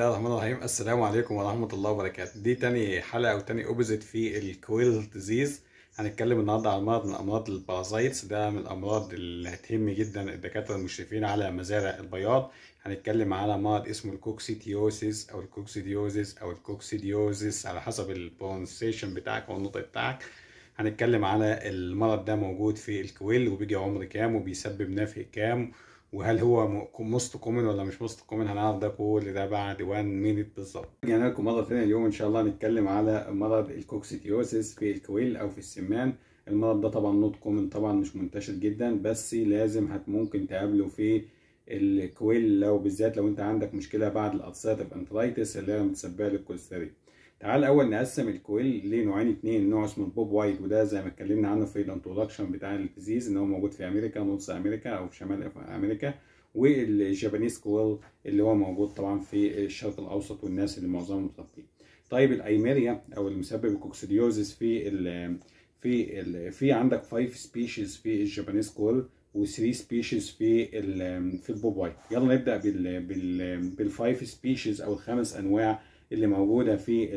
بسم الله الرحمن الرحيم السلام عليكم ورحمة الله وبركاته دي تاني حلقة وتاني اوبزيت في الكويل ديزيز هنتكلم النهاردة عن مرض من أمراض البارازايتس ده من الأمراض اللي هتهم جدا الدكاترة المشرفين على مزارع البياض هنتكلم على مرض اسمه الكوكسيديوزيس أو الكوكسيديوزيس أو الكوكسيديوزيس على حسب البرونسيشن بتاعك أو النطق بتاعك هنتكلم على المرض ده موجود في الكويل وبيجي عمر كام وبيسبب نفق كام وهل هو موست كومن ولا مش موست كومن هنعرف ده كل ده بعد 1 مينت بالظبط رجعنا يعني لكم مره ثانيه اليوم ان شاء الله هنتكلم على مرض الكوكسيتيوسيس في الكويل او في السمان المرض ده طبعا نوت كومن طبعا مش منتشر جدا بس لازم هت ممكن تقابله في الكويل لو بالذات لو انت عندك مشكله بعد الاطسات انترايتس اللي هي متسببه للكوليسترول تعال الاول نقسم الكويل لنوعين اتنين نوع اسمه البوب وايت وده زي ما اتكلمنا عنه في الانترودكشن بتاع الديزيز ان هو موجود في امريكا نص امريكا او في شمال امريكا والجابانيز كويل اللي هو موجود طبعا في الشرق الاوسط والناس اللي معظمهم متطابقين طيب الايميريا او المسبب الكوكسيديوزيس في الـ في الـ في عندك 5 سبيشيز في الجابانيز كويل و3 سبيشيز في في البوب وايت يلا نبدا بال بال بالفايف سبيشيز او الخمس انواع اللي موجوده في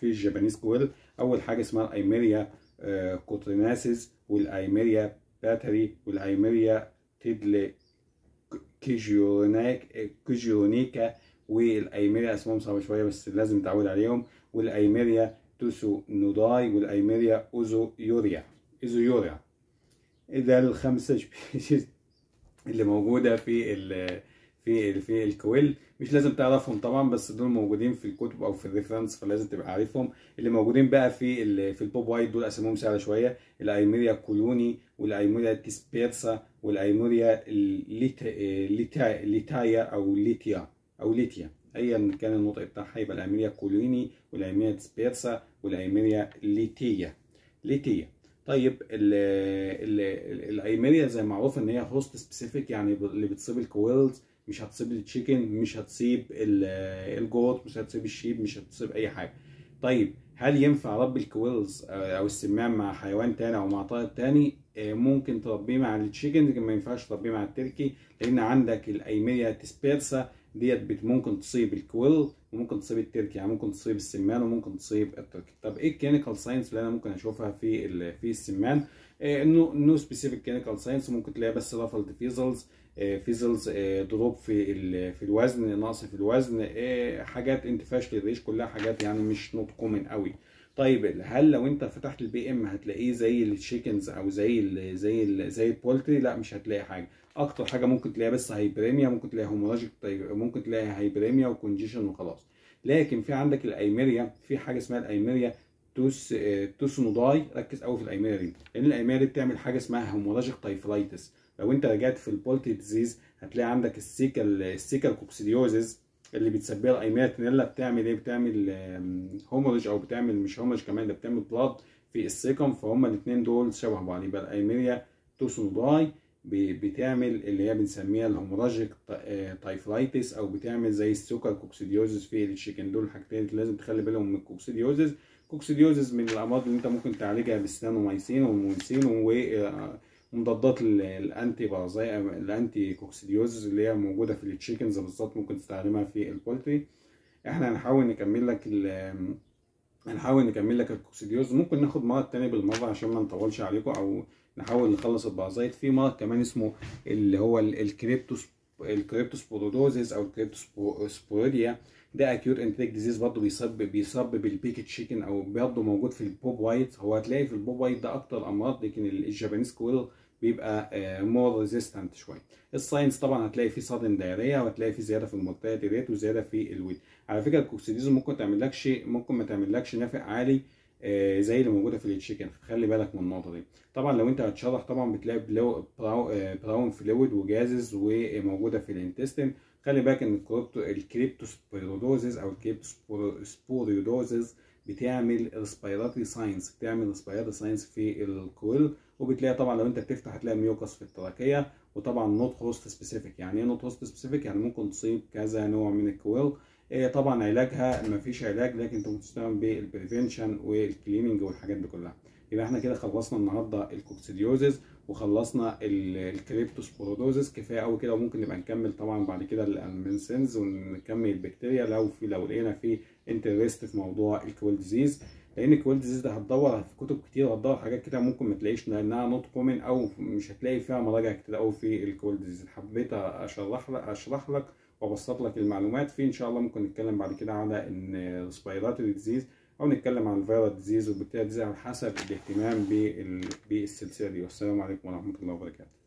في الجابانيز كويل اول حاجه اسمها الايميريا آه، كوتريناسيس والايميريا باتري والايميريا تيدلي كيجيونيكا والايميريا اسمهم صعب شويه بس لازم نتعود عليهم والايميريا توسو نوداي والايميريا اوزو يوريا اوزو يوريا ده الخمسه اللي موجوده في في في الكويل مش لازم تعرفهم طبعا بس دول موجودين في الكتب او في الريفرنس فلازم تبقى عارفهم اللي موجودين بقى في في البوب وايت دول اسمهم سهله شويه الايميريا كولوني والايميريا تسبيرسا والايميريا الليتا آه، ليتايا او ليتيا او ليتيا ايا كان النطق بتاعها يبقى الايميريا كولوني والايميريا تسبيرسا والايميريا ليتيا ليتيا طيب الايميريا زي ما معروف ان هي هوست سبيسيفيك يعني اللي بتصيب الكويلز مش هتسيب التشيكن مش هتسيب الجوت مش هتسيب الشيب مش هتسيب اي حاجه طيب هل ينفع اربي الكويلز آه، او السمان مع حيوان تاني او مع طائر تاني آه، ممكن تربيه مع التشيكن لكن ما ينفعش تربيه مع التركي لان عندك الايميليا تسبيرسا ديت ممكن تصيب الكويل وممكن تصيب التركي يعني ممكن تصيب السمان وممكن تصيب التركي طب ايه الكينيكال ساينس اللي انا ممكن اشوفها في في السمان انه نو سبيسيفيك كيميكال ساينس ممكن تلاقيها بس رفل فيزلز فيزلز دروب في في الوزن نقص في الوزن آه، حاجات انتفاش للريش كلها حاجات يعني مش نوت كومن قوي طيب هل لو انت فتحت البي ام هتلاقيه زي الشيكنز او زي الـ زي الـ زي البولتري لا مش هتلاقي حاجه اكتر حاجه ممكن تلاقيها بس هايبريميا ممكن تلاقي هيموراجيك ممكن تلاقي هايبريميا وكونجيشن وخلاص لكن في عندك الايميريا في حاجه اسمها الايميريا توس آه، توس نوداي ركز قوي في الأيمية دي لأن الأيمية دي بتعمل حاجة اسمها هيموراجيك تايفلايتس لو أنت رجعت في البولتي ديزيز هتلاقي عندك السيكال السيكال كوكسيديوزز اللي بتسببها الأيمية تنيلا بتعمل إيه بتعمل هيموراج أو بتعمل مش هيموراج كمان ده بتعمل بلاد في السيكم فهم الاثنين دول شبه بعض يبقى الأيمية توس نوداي بتعمل اللي هي بنسميها الهيموراجيك تايفلايتس آه، او بتعمل زي السوكا كوكسيديوزس في الشيكن دول حاجتين لازم تخلي بالهم من الكوكسيديوزس كوكسيديوزس من الامراض اللي انت ممكن تعالجها بالسينومايسين والمونسين ومضادات الانتي بارازاي الانتي كوكسيديوزس اللي هي موجوده في التشيكنز بالظبط ممكن تستخدمها في البولتري احنا هنحاول نكمل لك هنحاول نكمل لك الكوكسيديوز ممكن ناخد مرض تاني بالمره عشان ما نطولش عليكم او نحاول نخلص البازايت في مرض كمان اسمه اللي هو الكريبتوس الكريبتوسبورودوزيس او الكريبتوسبوريديا ده اكيوت انتريك ديزيز برضه بيصب بيصب بالبيك تشيكن او برضه موجود في البوب وايت هو هتلاقي في البوب وايت ده اكتر امراض لكن الجابانيز كويل بيبقى مور ريزيستنت شويه الساينس طبعا هتلاقي فيه صدم دايريه وهتلاقي فيه زياده في المورتاليتي وزياده في الويت على فكره الكوكسيديزم ممكن تعملكش ممكن ما تعملكش نافع عالي آه، زي اللي موجوده في التشيكن خلي بالك من النقطه دي طبعا لو انت هتشرح طبعا بتلاقي بلو براون فلويد وجازز وموجوده في الانتستين خلي بالك ان الكريبتوسبيرودوزز او الكريبتوسبوريودوزز بتعمل ريسبيراتي ساينس بتعمل ريسبيراتي ساينس في الكويل وبتلاقي طبعا لو انت بتفتح هتلاقي ميوكس في التراكيه وطبعا نوت هوست سبيسيفيك يعني ايه نوت هوست سبيسيفيك يعني ممكن تصيب كذا نوع من الكويل إيه، طبعا علاجها مفيش علاج لكن انت ممكن بالبريفنشن والكليننج والحاجات دي كلها يبقى احنا كده خلصنا النهارده الكوكسيديوزز وخلصنا الكريبتوسبورودوزس كفايه قوي كده وممكن نبقى نكمل طبعا بعد كده الالمنسنز ونكمل البكتيريا لو في لو لقينا في انترست في موضوع الكول ديزيز لان الكول ديزيز ده هتدور في كتب كتير هتدور حاجات كده ممكن ما تلاقيش لانها نوت كومن او مش هتلاقي فيها مراجع كتير قوي في الكول ديزيز حبيت اشرح لك اشرح لك وابسط لك المعلومات في ان شاء الله ممكن نتكلم بعد كده على ان ريسبيراتوري ديزيز او نتكلم عن الفيرال ديزيز وبالتالي على حسب الاهتمام بالسلسله دي والسلام عليكم ورحمه الله وبركاته